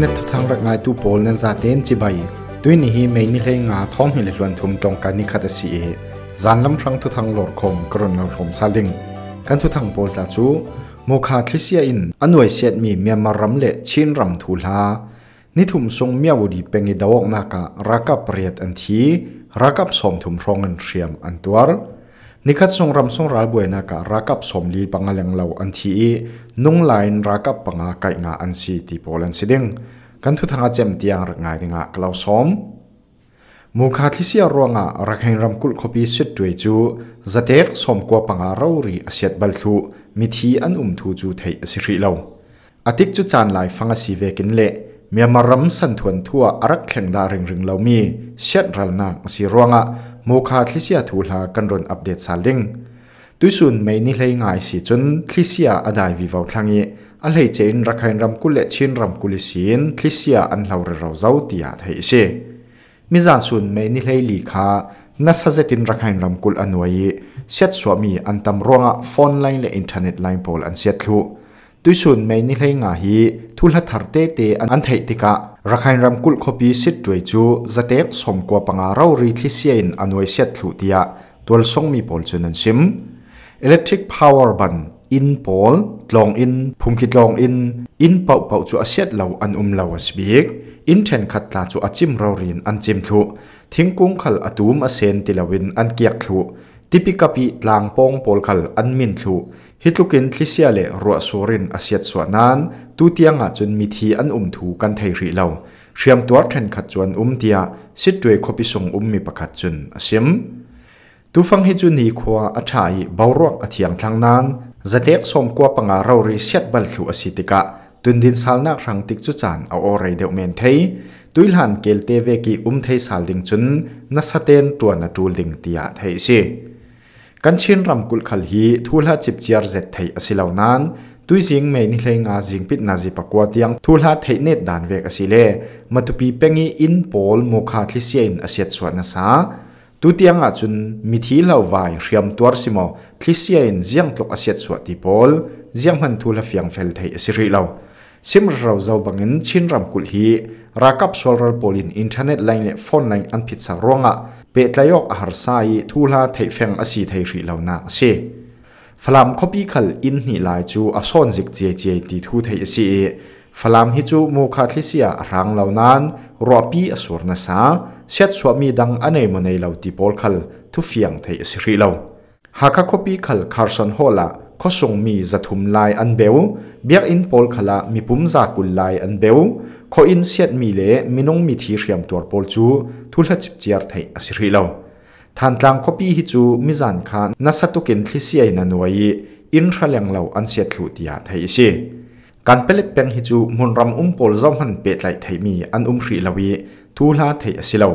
นทางรักงานตูโปลนั้นจะเต้นจีบไปด้วนี้ไม่มีแรงงาท้องเหลี่ยงทุ่มตรงกันนิคัตสีจานลำครั้งทุทางหลอดคมกรนเราผมซาลิงกันทุทางปลจ้าจูโมคาคริเซียอินอันวยเสียมีเมียมารำเละชินรำทูลานิทุมทรงเมียวดีเป็นอดาวกนาการักกับเรียดอันทีรักกับสมทุมรองเงินเชียมอันตัวนิคัดส่งรำส่งรัลบวยนักรักับสมลีปังเลงเลาอันทีนุ่งลายรักับปังไก่งาอันซีตีโพลันสิดึงกันทุทางาเจมตียงรักไงดิงากลาวสมมูคาทิเียรวงารักแห่งรำกุลคบีสุดด้วยจูจะเด็กสมกว่าปังาเรารีอาเซียบัลทูมิทีอันอุ่มทูจูไทยสิริเลาอติกจุจานลายฟังสีเวกินเละมีมารำสันทวนทั่วอรักแข่งดาริงริงเลามีเช็ดรัลนางสีรวงาโมคาทิเซียถูลากันรอนอัปเดตสาลิงตุยซุนไม่นิเลง่ายสิจนทิเซียอดายวิวาวทังยีอันเลยเจนรักใครรำกุลเลชินรำกุลิสินทิเซียอันเหล่าเราเจ้าตียาไทยเชมิจานสุนไม่นิเลยลีคานัสเซตินรักใครรำกุลอันวัยเสียดสวามีอันตำรวงฟอนไลน์และอินเทอร์เน็ตไลน์โพลอันเสียดลุตุยส่วนไม่นิเลยงาฮีทุลทัดเตเตอันเทติกะรักให้รำกุลคบีสิดวยจูจะเตกสมกว่าปังอารารีทิเซียนอันไวยเสียทุติยะตัวสรงมีโพลจนันซิมอิเล็กทริกพาวเวอร์บันอินบอลลองอินพุงคิดลองอิน อินเป่าเป่าจูอาเสียเหล่าอันอุ้มเหล่าสบีกอินเทนขัดตาจูอาจิมเราเรียนอันจิมทุทิ้งกุ้งขัลอตูมอาเซนติลาวินอันเกียกทุที่พิกับที่ลางปงปอลขลอันมินทูฮิตลูกินทิเซียเลรัวสุรินอาเซียส่วนนั้นตูเตียงอาจจนมีทีอันอุ่มถูกันไทยริเลาเชื่อมตัวแทนขัดจวนอุ่มเดียสิดด้วยขบิสงอุ่มมีประคัดจุนอาซยมตูฟังฮิจุนีขวาอาชัยบ่าวรักอาเทียงทางนั้นจะเด็กสมกว่าปังอาเราริเซีบัลทูอาศิติกะตุนดินสารนักรังติกจุจานเอาอะไรเดียวเมนไทยตุยหันเกลเตเวกีอุ้มไทยสารดิ่งจุนนัสเตนตัวนัดูดิ่งเดียไทยซีกันเชินรำกุลขลฮีทูลฮะจิบจียร์เจตไทยอสิลาวนั้นตุยจิงเมนิเลงาจิงปิดนาจิปกวาเตียงทูลฮะไทยเนตดานเวกอสิเลมาตุปีเปงีอินโปลโมคาทลิเซียนอเสียดสวนนาซาตุเตียงอาจุนมิทีเลาวายเรียมตัวสิโมทลิเซียนเจียงตกอเสียดสวดติโปลเจียงหันทูลเฟียงเฟลไทยอสิริเลาซิมเราเจ้าบังินชินรำกุลฮีรักับสวลรลโปลินอินเทอร์เน็ตไลน์เล่ฟอนไลน์อันผิดสารวงะเวทลายกอาหารสายทูลาเทฟงอสีเทรีเหล่านาเสฟลามคบีขลอินนี่ลายจูอสอนจิกเจเจตีทูเทเสีฟลามฮิจูมูคาทลิเซียรังเหล่านั้นรอปีอสุรนาสาเช็ดสวมีดังอเนมนในเหล่าตีโพลขลทุเฟียงเทอสีเหล่าหากคบีขลคาร์สันโฮลาข้อส่งมีจะทุมลายอันเบลเบียกอินปอลขลามีปุ่มจากุลลายอันเบลข้ออินเสียดมีเลมินงมีทีเรียมตัวปอลจูทุลหจิบเจียร์ไทยอสิริเลาท่านตลังข้อปีฮิจูมิจันคานัสตุกินทิเซียนันไวอินทรเลียงเลาอันเสียดหลุดยาไทยสิการเปลิดแปลงฮิจูมุนรำอุ้มปอลจอมหันเปิดไหลไทยมีอันอุ้มรีลาวีทูลาไทยอสิเลา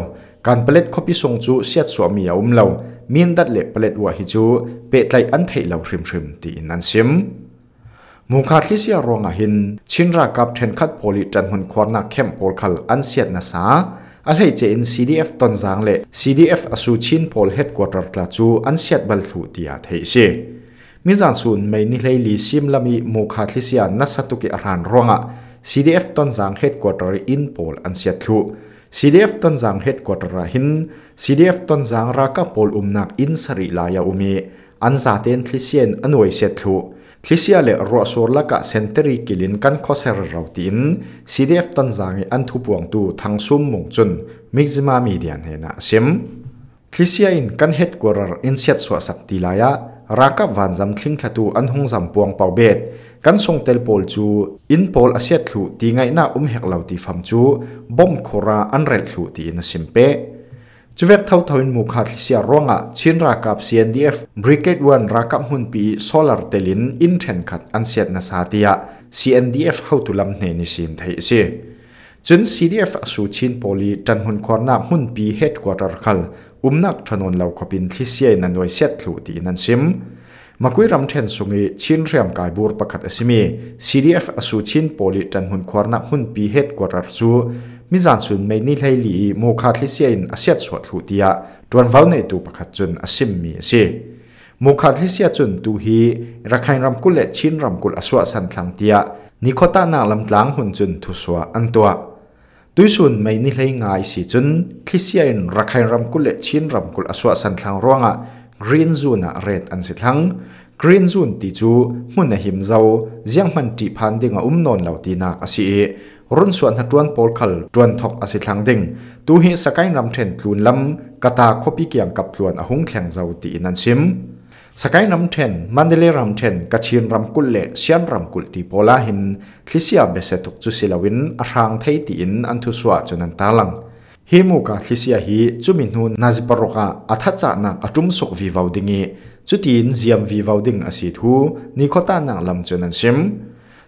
การเปล็ดคบิสงจูเสียดสวมียอุมเรามีนดัดเล็บเปลดวัวฮิจูเปตไลอันไทยเราริมริมตีนันซิมมุขาที่เสียรองหินชินรากับเทนคัดโพลิจันหุนควรนักเข้มโพลคัลอันเสียดนาสาอันให้เจน CDF ตอนจางเล่ CDF อสูชินโพลเฮดกวาดรัตลาจูอันเสียดบรลทูตียาเทเซมิจานซูนไม่นิเลยลีซิมลามีมุขาที่เสียนัสตุกิอารันรองอ่ะ CDF ตอนจางเฮดกวาดรอินโพลอันเสียดทุ CDF ต้นจังเฮดกวตระหิน CDF ต้นจังรักกับโพลอุมนักอินสริลายาอุมีอันซาเตนทิเซียนอันวยเซทุทิเซียเลรัวสูรละกะเซนเตรีกิลินกันค้อเสร์เราติน CDF ต้นจังอันทุบวงตูทางซุ่มมงจุนมิกซิมามีเดียนเฮนะซิมทิเซียอินกันเฮดกวตระอินเซตสวสักติลายารากับวันจำทิ้งขัตูอันหงจำปวงเป่าเบ็ดกันทรงเตลโปลจูอินโปลอาเซียทลูตีไงหน้าอุ้มเหกเหล่าตีฟัมจูบอมโคราอันเรลทลูตีนสิมเปจูเวกเท่าทวินมุขาเสียร่วงอ่ะชินรากับ CNDF Brigade 1รากับหุ่นปีโซลาร์เตลินอินเทนขัดอันเสียนาซาติยา CNDF เข้าตุลำเนนิสินไทยสิจน CDF สู่ชินโปลีจันหุ่นควรนาหุ่นปีเฮดกวาร์คัล umnak thanon lo khopin thlisia in anoi set thlu ti nan sim makui ram then sungi chin rem kai bur pakhat asimi cdf asu chin poli tan hun khorna hun pi head quarter chu mizan sun mai ni hlei mo kha thlisia in asiat so thlu tia tron vau nei tu pakhat chun asim mi si mo kha thlisia chun tu hi rakhain ram kul le chin ram kul aswa san thlang tia nikhota na lam tlang hun chun thuswa an tua ตุยสุนไม่นิ่งเลยง่ายสิจนคลิเซียนรักใหรรำกุลและชินรำกุลอสวะสันทางร่วงอ่ะกรีนซูน่ะเรดอันสิทังกรีนซูนตีจูมุนหิมเจ้าเจียงมันติพันดิ่งอุ้มนนเหล่าตีนักอสิเอรุ่นส่วนหัดวนโพลคัลจวนทอกอสิทังดิ่งตูเฮสกายรำเทนตูนลำกตาคบีเกียงกับสลวนอหุงแข่งเจ้าตีนันชิมสกายน้ำเทนมันเดลีรำเทนกัชินรำกุลเล่เชียนรำกุลตีโพลาหิน คลิเซียเบเซตุกจุสิลาวินอรางไทยตีอินอันทุสวาจนันตาลังฮิมูกาลิเซียฮีจุมินฮูนาจิปรกาอัทจานักอจุมสุกวิวาวดิงีจุตินเซียมวิวาวดิงอสิทูนิโคตานังลำจนันซิม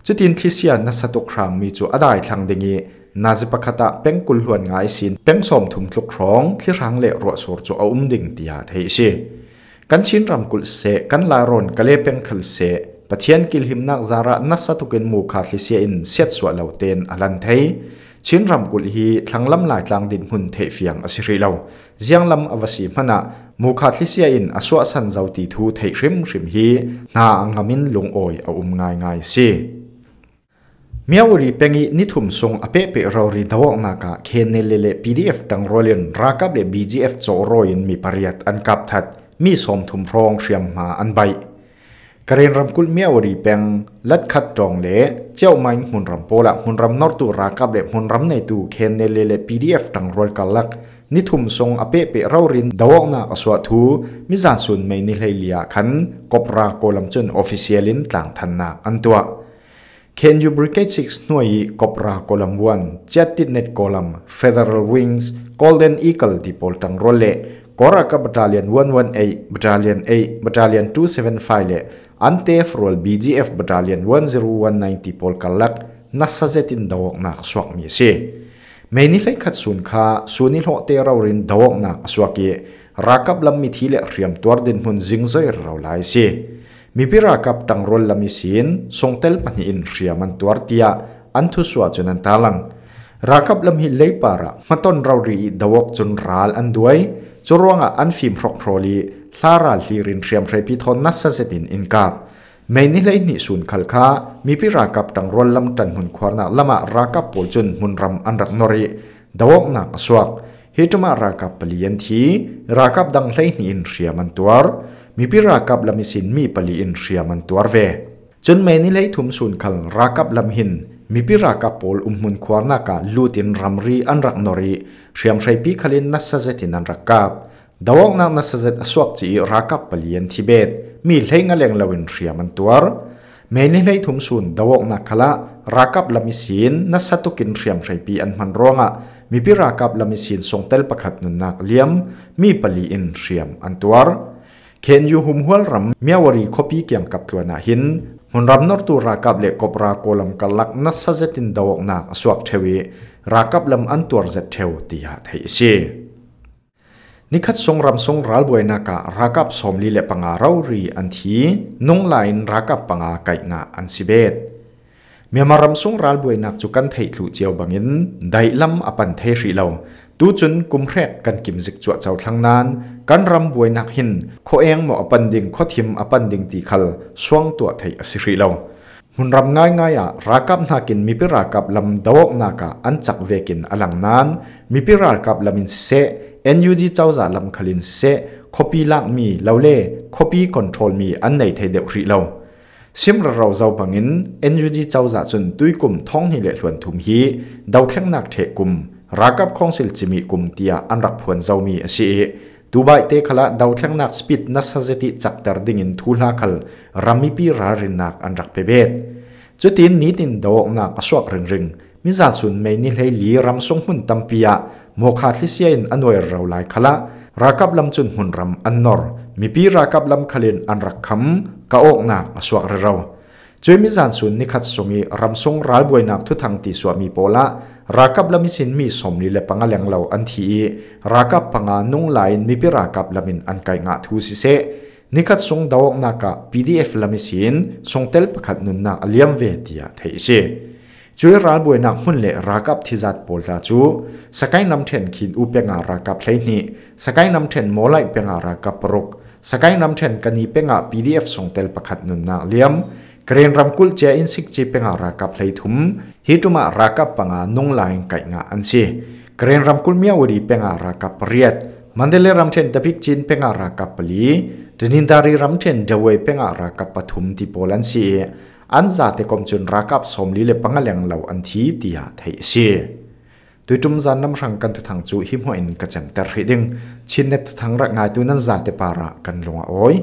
จุตินคลิเซียนัสตุครามมีจูอดายทางดิงีนาจิปคตะเป็งกุลหวนงายสินเป็งสมถุมทุกครองที่รังเล่รัวสวรจูอาอุมดิงตียาไทยเชกันชินรำกุลเสกันลารอนกะเลเป็นขลเสกปะเทียนกิลหิมนักจาระนัสตุกินมูคาลิเซียนเสียสวดเล่าเตนอลันเทยชินรำกุลฮีทั้งลำลายทั้งดินหุ่นเทเฟียงอสิริเล่าเจียงลำอวสีมนะมูคาลิเซียนอสวสันเจ้าตีทูเทยริมริมฮีนาอังกามินลงโอยอุ้มง่ายง่ายสิเมียวรีเป็งนิทุมส่งอเปเปรอรีดาวนากาเคนเลเล่พีดีเอฟดังโรเินรากับเลบีจีเอฟโจโรยินมีปริยัตอันกับทัดมีสมถุมพรองเทียมหาอันใบกเรียนรำกุลเมียวรีแปงลัดขัดจองเละเจ้าม้หุ่นรำโปละหุ่นรำนอตุรากับเละหุ่นรำในตูเคนเนเลเลพีดีเอฟตังรอยกัลลักนิทุมทรงอเปเปเรารินดาวนาอสวัตูมิจานสุนไม่นิเลเลียขัน กบราโกลำจนออฟฟิเชียลินต่างทันนาอันตัวเคนยูบริเกตซิกหน่วยกบราโกลำวันเจ็ดติดเน็ตโกลำเฟเดอรัลวิงส์โกลเด้นอีเกิลดีโพลตังรอเลกร์กับบัตาเลียน118บัตาเลียน8บัตาเลียน275เลอันเทฟรอล BGF บัตาเลียน10190พอลคัลลักนัสเซตินดาวกนักสวักมีเซเมนิไลคัดสุนข้าสุนิโลเตราเรินดาวกนักสวักเย่รากับลำมิทีเลเรียมตัวดินมุนซิงซอยราไลซีมีพิรากับตั้งรอลลำมิซิงส่งเทลปันยินเรียมันตัวทียอันทุสวาจนันตาลังรากับลำมิเล่ปาระมาต้นเราเรีดาวกจุนรัลอันด้วยจรวงอันฟิมพรกโพรลีลาราลีรินเทียมเรพิทอนนัสเซตินอินกับไม่นิเลนิสุนัลคามีพิรากับตังรวนลำจันหุนควานาละมารากับปูจุนมุนรำอันรักนริดาวนักสวกฮิตมารากับเปลี่ยนทีรากับดังเลนิอินเทียมันตัวมีพิรากับลำมิสินมีเปลี่ยนเทียมันตัวเวจนไม่นิเลทุมสุนัลรากับลำหินมีพิรากาปอลอุ้มมุนควานักลูดินรัมรีอันรักนรีเรียมใช้พีคลินนัสเซตินันรักกับดาวงนักนัสเซตสวกจีรักับเปลี่ยนทิเบตมีเลงเลียงลาวินเรียมันตัวเมนิในทุมสุนดาวงนักขละรักับลามิสินนัสตุกินเรียมใช้พีอันมันร้องะมีพิรากับลามิสินส่งเตลประคับนุนนักเลียมมีเปลี่ยนเรียมอันตัวเคนยูหุมหัวรำเมียวรีคบีเกี่ยงกับตัวนาหินุนรับนรตัวรักับเล็กกบรากลมกัลลักนัสซเซตินดาวกนักสวักเทวีรักับลำอันตัวเซตเทวตีหาไทยสีนิคัดทรงรำทรงรัลบวยนักรักับสมลีเลปังอาราหรีอันทีนงไลน์รักับปังอาไก่งาอันสิเบตเมื่อมารำทรงรัลบวยนักจุกันไทยถูเจียวบังยินได้ลำอปันเทศรีเรา tu chun kum hrek kan kim zik chua chau thlang nan kan ram buai nak hin kho eng mo apan ding kho thim apan ding ti khal suang tua thai asiri lo mun ram ngai ngai a rakap na kin mi pi rakap lam dawok na ka an chak ve kin alang nan mi pi rakap lam in se NUG chau za lam khalin se copy lak mi lo le copy control mi an nei thei de ri lo sim ra rau zau bangin NUG chau za chun tuikum thong hi le hluan thum hi dau thleng nak the kum รากับของสิลจิมิกุมเตียอันรักพวนเจ้ามีเสีดูใบเตคละดาวเทียงนักสปิดนัสเซติจักตรดิ้งินทูลักลรามิปีรารินนักอันรักเปเบตจุดทินนี้ตินดาวนักสวกเริงริงมิจัดสุนไม่นิเลยลีรำทรงหุ่นตัมเปียโมคาทิเซียนอันวยเราไลขละรากับลำจุนหุ่นรำอันนอร์มิปีรากับลำขลินอันรักคำกะอกนักสวกเราจยมิจานสุนนิคัดสมีรำทรงรัลบวยนักทุทังติสวมีโปละรากับลมิสินมีสมนิเลปังเลียงเหล่าอันทีรากับปังานุงไลน์มีปิรากับลมินอันไกงาทูสิเซนิคัดทรงดาวกนักะ PDF ลมิสินทรงเตลประคัดนุนนักเลียมเวทียเทเซจุยรัลบวยนักหุ่นเลรากับทิจัดโปลาจูสกายนำเทนขินอุเปงารากับเลนีสกายนำเทนโมไลเปงารากับปรกสกายนำเทนกันีเปงา PDF ทรงเตลประคัดนุนนักเลียมกรีนรำกุลเจียอินสิกจีเป็นอารากับไหลทุมฮิตุมารากับปังอานุงลายไก่งาอันซีกรีนรำกุลเมียวดีเป็นอารากับเรียดมันเดลรำเชนตะพิกจินเป็นอารากับปลีดนินดารีรำเชนเดวเป็นอารากับปฐุมที่โปแลนด์ซีอันซาเตกอมจุนรากับสมลีเลปังแหลงเหล่าอันทีตียาไทยเซีตัยจุมจันน้ำรังกันทุทางจูหิมหอินกระจำแต่ริดึงชินเนทุทางรักงายตวนันซาเตปาระกันลงอ้อย